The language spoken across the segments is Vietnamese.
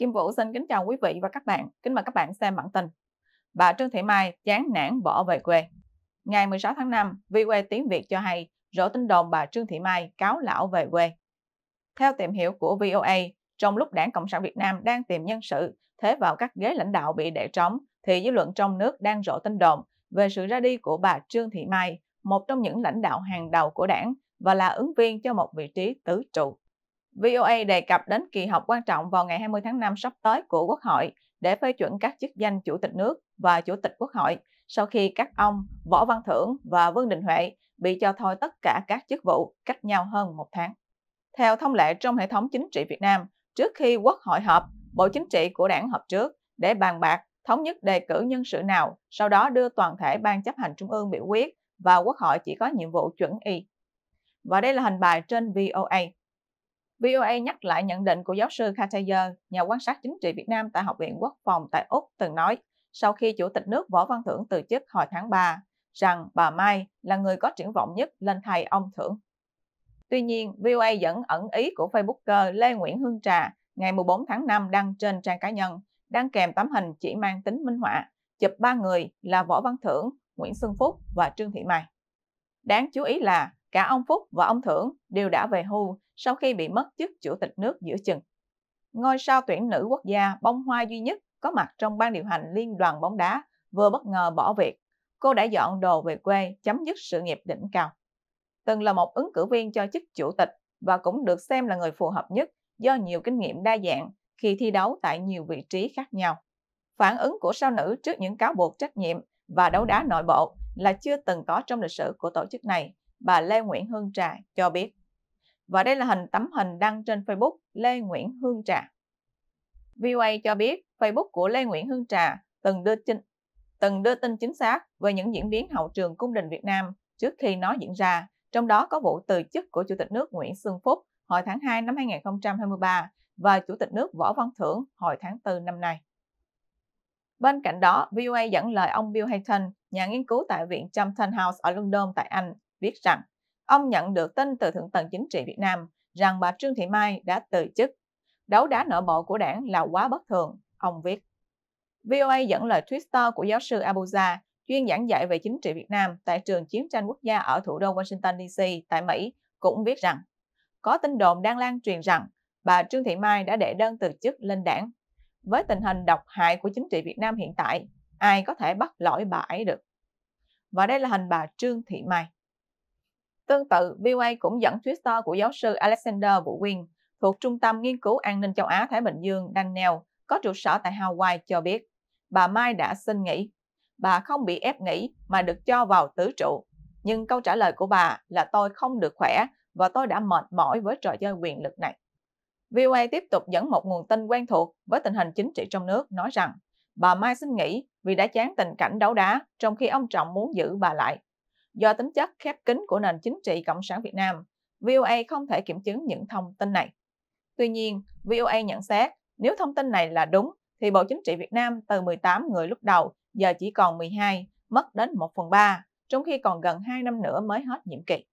Kim Vũ xin kính chào quý vị và các bạn. Kính mời các bạn xem bản tin. Bà Trương Thị Mai chán nản bỏ về quê. Ngày 16 tháng 5, VOA Tiếng Việt cho hay rộ tin đồn bà Trương Thị Mai cáo lão về quê. Theo tìm hiểu của VOA, trong lúc đảng Cộng sản Việt Nam đang tìm nhân sự thế vào các ghế lãnh đạo bị để trống, thì dư luận trong nước đang rộ tin đồn về sự ra đi của bà Trương Thị Mai, một trong những lãnh đạo hàng đầu của đảng và là ứng viên cho một vị trí tứ trụ. VOA đề cập đến kỳ họp quan trọng vào ngày 20 tháng 5 sắp tới của Quốc hội để phê chuẩn các chức danh Chủ tịch nước và Chủ tịch Quốc hội sau khi các ông Võ Văn Thưởng và Vương Đình Huệ bị cho thôi tất cả các chức vụ cách nhau hơn một tháng. Theo thông lệ trong hệ thống chính trị Việt Nam, trước khi Quốc hội họp, Bộ Chính trị của đảng họp trước để bàn bạc, thống nhất đề cử nhân sự nào, sau đó đưa toàn thể Ban chấp hành Trung ương biểu quyết và Quốc hội chỉ có nhiệm vụ chuẩn y. Và đây là hình bài trên VOA. VOA nhắc lại nhận định của giáo sư Katayer, nhà quan sát chính trị Việt Nam tại Học viện Quốc phòng tại Úc từng nói sau khi Chủ tịch nước Võ Văn Thưởng từ chức hồi tháng 3 rằng bà Mai là người có triển vọng nhất lên thay ông Thưởng. Tuy nhiên, VOA dẫn ẩn ý của Facebooker Lê Nguyễn Hương Trà ngày 14 tháng 5 đăng trên trang cá nhân, đăng kèm tấm hình chỉ mang tính minh họa, chụp ba người là Võ Văn Thưởng, Nguyễn Xuân Phúc và Trương Thị Mai. Đáng chú ý là cả ông Phúc và ông Thưởng đều đã về hưu sau khi bị mất chức chủ tịch nước giữa chừng. Ngôi sao tuyển nữ quốc gia bông hoa duy nhất có mặt trong ban điều hành liên đoàn bóng đá vừa bất ngờ bỏ việc. Cô đã dọn đồ về quê chấm dứt sự nghiệp đỉnh cao. Từng là một ứng cử viên cho chức chủ tịch và cũng được xem là người phù hợp nhất do nhiều kinh nghiệm đa dạng khi thi đấu tại nhiều vị trí khác nhau. Phản ứng của sao nữ trước những cáo buộc trách nhiệm và đấu đá nội bộ là chưa từng có trong lịch sử của tổ chức này, bà Lê Nguyễn Hương Trà cho biết. Và đây là hình tấm hình đăng trên Facebook Lê Nguyễn Hương Trà. VOA cho biết Facebook của Lê Nguyễn Hương Trà từng đưa tin từng đưa tin chính xác về những diễn biến hậu trường cung đình Việt Nam trước khi nó diễn ra, trong đó có vụ từ chức của Chủ tịch nước Nguyễn Xuân Phúc hồi tháng 2 năm 2023 và Chủ tịch nước Võ Văn Thưởng hồi tháng 4 năm nay. Bên cạnh đó, VOA dẫn lời ông Bill Hayton, nhà nghiên cứu tại Viện Chatham House ở London tại Anh, viết rằng ông nhận được tin từ Thượng tầng Chính trị Việt Nam rằng bà Trương Thị Mai đã từ chức. Đấu đá nội bộ của đảng là quá bất thường, ông viết. VOA dẫn lời Twitter của giáo sư Abuja, chuyên giảng dạy về chính trị Việt Nam tại trường chiến tranh quốc gia ở thủ đô Washington DC tại Mỹ, cũng viết rằng có tin đồn đang lan truyền rằng bà Trương Thị Mai đã đệ đơn từ chức lên đảng. Với tình hình độc hại của chính trị Việt Nam hiện tại, ai có thể bắt lỗi bà ấy được? Và đây là hình bà Trương Thị Mai. Tương tự, VOA cũng dẫn Twitter của giáo sư Alexander Vũ Quyên thuộc Trung tâm Nghiên cứu An ninh Châu Á-Thái Bình Dương Daniel có trụ sở tại Hawaii cho biết bà Mai đã xin nghỉ. Bà không bị ép nghỉ mà được cho vào tứ trụ. Nhưng câu trả lời của bà là tôi không được khỏe và tôi đã mệt mỏi với trò chơi quyền lực này. VOA tiếp tục dẫn một nguồn tin quen thuộc với tình hình chính trị trong nước nói rằng bà Mai xin nghỉ vì đã chán tình cảnh đấu đá trong khi ông Trọng muốn giữ bà lại do tính chất khép kín của nền chính trị Cộng sản Việt Nam, VOA không thể kiểm chứng những thông tin này. Tuy nhiên, VOA nhận xét nếu thông tin này là đúng thì Bộ Chính trị Việt Nam từ 18 người lúc đầu giờ chỉ còn 12, mất đến 1 phần 3, trong khi còn gần 2 năm nữa mới hết nhiệm kỳ.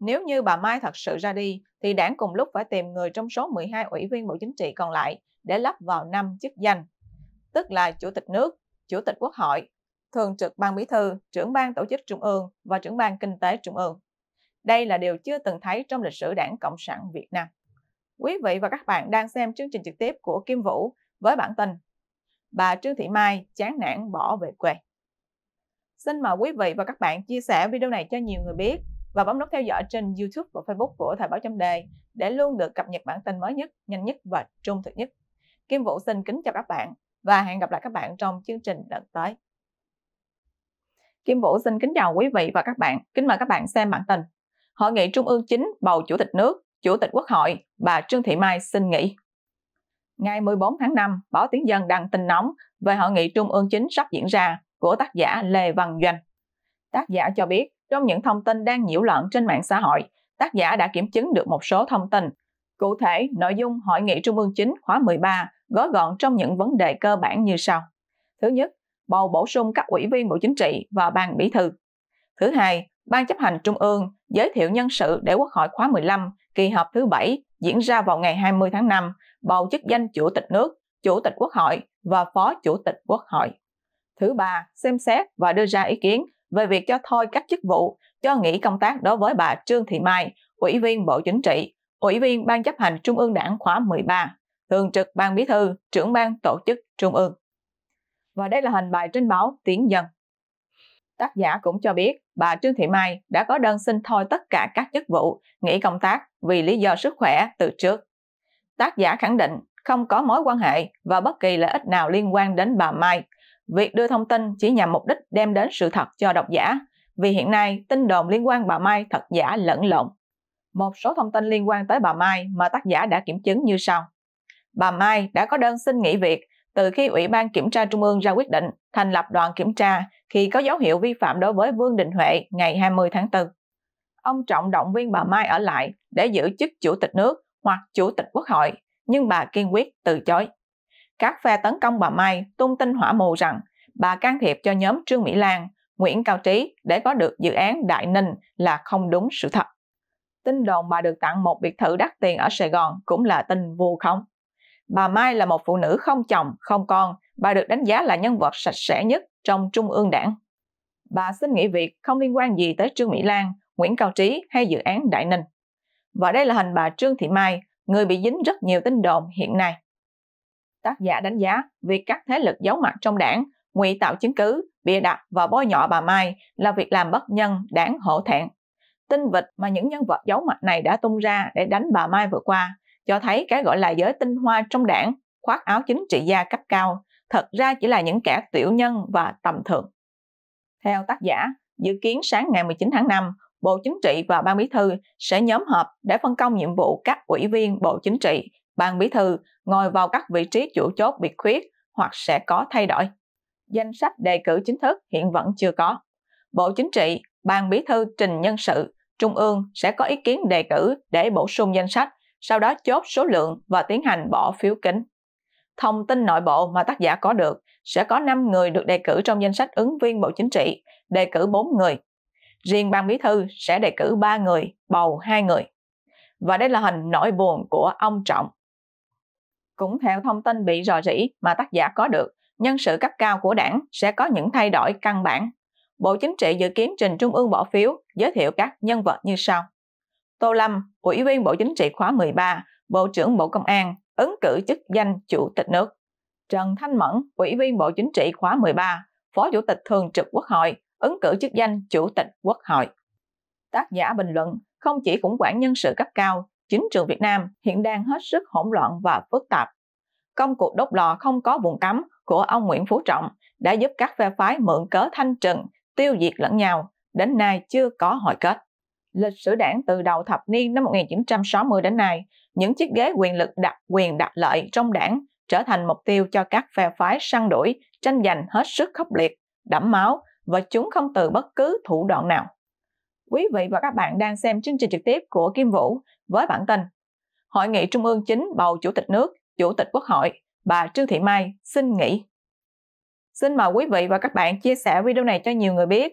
Nếu như bà Mai thật sự ra đi, thì đảng cùng lúc phải tìm người trong số 12 ủy viên Bộ Chính trị còn lại để lắp vào 5 chức danh, tức là Chủ tịch nước, Chủ tịch Quốc hội, Thường trực Ban Bí thư, trưởng ban tổ chức Trung ương và trưởng ban kinh tế Trung ương. Đây là điều chưa từng thấy trong lịch sử Đảng Cộng sản Việt Nam. Quý vị và các bạn đang xem chương trình trực tiếp của Kim Vũ với bản tin Bà Trương Thị Mai chán nản bỏ về quê. Xin mời quý vị và các bạn chia sẻ video này cho nhiều người biết và bấm nút theo dõi trên YouTube và Facebook của Thời báo chấm đề để luôn được cập nhật bản tin mới nhất, nhanh nhất và trung thực nhất. Kim Vũ xin kính chào các bạn và hẹn gặp lại các bạn trong chương trình lần tới. Kim Vũ xin kính chào quý vị và các bạn. Kính mời các bạn xem bản tin. Hội nghị Trung ương 9 bầu Chủ tịch nước, Chủ tịch Quốc hội, bà Trương Thị Mai xin nghỉ. Ngày 14 tháng 5, báo Tiếng Dân đăng tin nóng về hội nghị Trung ương 9 sắp diễn ra của tác giả Lê Văn Doanh. Tác giả cho biết, trong những thông tin đang nhiễu loạn trên mạng xã hội, tác giả đã kiểm chứng được một số thông tin. Cụ thể, nội dung Hội nghị Trung ương 9 khóa 13 gói gọn trong những vấn đề cơ bản như sau. Thứ nhất, bầu bổ sung các ủy viên Bộ Chính trị và Ban Bí thư. Thứ hai, Ban chấp hành Trung ương giới thiệu nhân sự để Quốc hội khóa 15, kỳ họp thứ bảy diễn ra vào ngày 20 tháng 5, bầu chức danh Chủ tịch nước, Chủ tịch Quốc hội và Phó Chủ tịch Quốc hội. Thứ ba, xem xét và đưa ra ý kiến về việc cho thôi các chức vụ, cho nghỉ công tác đối với bà Trương Thị Mai, Ủy viên Bộ Chính trị, Ủy viên Ban chấp hành Trung ương Đảng khóa 13, Thường trực Ban Bí thư, Trưởng ban Tổ chức Trung ương và đây là hình bài trên báo Tiếng Dân. Tác giả cũng cho biết bà Trương Thị Mai đã có đơn xin thôi tất cả các chức vụ, nghỉ công tác vì lý do sức khỏe từ trước. Tác giả khẳng định không có mối quan hệ và bất kỳ lợi ích nào liên quan đến bà Mai. Việc đưa thông tin chỉ nhằm mục đích đem đến sự thật cho độc giả, vì hiện nay tin đồn liên quan bà Mai thật giả lẫn lộn. Một số thông tin liên quan tới bà Mai mà tác giả đã kiểm chứng như sau. Bà Mai đã có đơn xin nghỉ việc từ khi Ủy ban Kiểm tra Trung ương ra quyết định thành lập đoàn kiểm tra khi có dấu hiệu vi phạm đối với Vương Đình Huệ ngày 20 tháng 4. Ông Trọng động viên bà Mai ở lại để giữ chức Chủ tịch nước hoặc Chủ tịch Quốc hội, nhưng bà kiên quyết từ chối. Các phe tấn công bà Mai tung tin hỏa mù rằng bà can thiệp cho nhóm Trương Mỹ Lan, Nguyễn Cao Trí để có được dự án Đại Ninh là không đúng sự thật. Tin đồn bà được tặng một biệt thự đắt tiền ở Sài Gòn cũng là tin vô khống. Bà Mai là một phụ nữ không chồng, không con, bà được đánh giá là nhân vật sạch sẽ nhất trong Trung ương đảng. Bà xin nghỉ việc không liên quan gì tới Trương Mỹ Lan, Nguyễn Cao Trí hay dự án Đại Ninh. Và đây là hình bà Trương Thị Mai, người bị dính rất nhiều tin đồn hiện nay. Tác giả đánh giá việc các thế lực giấu mặt trong đảng, ngụy tạo chứng cứ, bịa đặt và bôi nhọ bà Mai là việc làm bất nhân, đáng hổ thẹn. Tin vịt mà những nhân vật giấu mặt này đã tung ra để đánh bà Mai vừa qua cho thấy cái gọi là giới tinh hoa trong đảng khoác áo chính trị gia cấp cao thật ra chỉ là những kẻ tiểu nhân và tầm thường. Theo tác giả, dự kiến sáng ngày 19 tháng 5, Bộ Chính trị và Ban Bí thư sẽ nhóm họp để phân công nhiệm vụ các ủy viên Bộ Chính trị, Ban Bí thư ngồi vào các vị trí chủ chốt biệt khuyết hoặc sẽ có thay đổi. Danh sách đề cử chính thức hiện vẫn chưa có. Bộ Chính trị, Ban Bí thư trình nhân sự, Trung ương sẽ có ý kiến đề cử để bổ sung danh sách sau đó chốt số lượng và tiến hành bỏ phiếu kín. Thông tin nội bộ mà tác giả có được sẽ có 5 người được đề cử trong danh sách ứng viên Bộ Chính trị, đề cử 4 người. Riêng Ban Bí thư sẽ đề cử 3 người, bầu 2 người. Và đây là hình nỗi buồn của ông Trọng. Cũng theo thông tin bị rò rỉ mà tác giả có được, nhân sự cấp cao của đảng sẽ có những thay đổi căn bản. Bộ Chính trị dự kiến trình Trung ương bỏ phiếu giới thiệu các nhân vật như sau. Tô Lâm, Ủy viên Bộ Chính trị khóa 13, Bộ trưởng Bộ Công an, ứng cử chức danh Chủ tịch nước. Trần Thanh Mẫn, Ủy viên Bộ Chính trị khóa 13, Phó Chủ tịch Thường trực Quốc hội, ứng cử chức danh Chủ tịch Quốc hội. Tác giả bình luận, không chỉ khủng hoảng nhân sự cấp cao, chính trường Việt Nam hiện đang hết sức hỗn loạn và phức tạp. Công cuộc đốt lò không có vùng cấm của ông Nguyễn Phú Trọng đã giúp các phe phái mượn cớ thanh trừng, tiêu diệt lẫn nhau, đến nay chưa có hồi kết lịch sử đảng từ đầu thập niên năm 1960 đến nay, những chiếc ghế quyền lực đặc quyền đặc lợi trong đảng trở thành mục tiêu cho các phe phái săn đuổi, tranh giành hết sức khốc liệt, đẫm máu và chúng không từ bất cứ thủ đoạn nào. Quý vị và các bạn đang xem chương trình trực tiếp của Kim Vũ với bản tin Hội nghị Trung ương chính bầu Chủ tịch nước, Chủ tịch Quốc hội, bà Trương Thị Mai xin nghỉ. Xin mời quý vị và các bạn chia sẻ video này cho nhiều người biết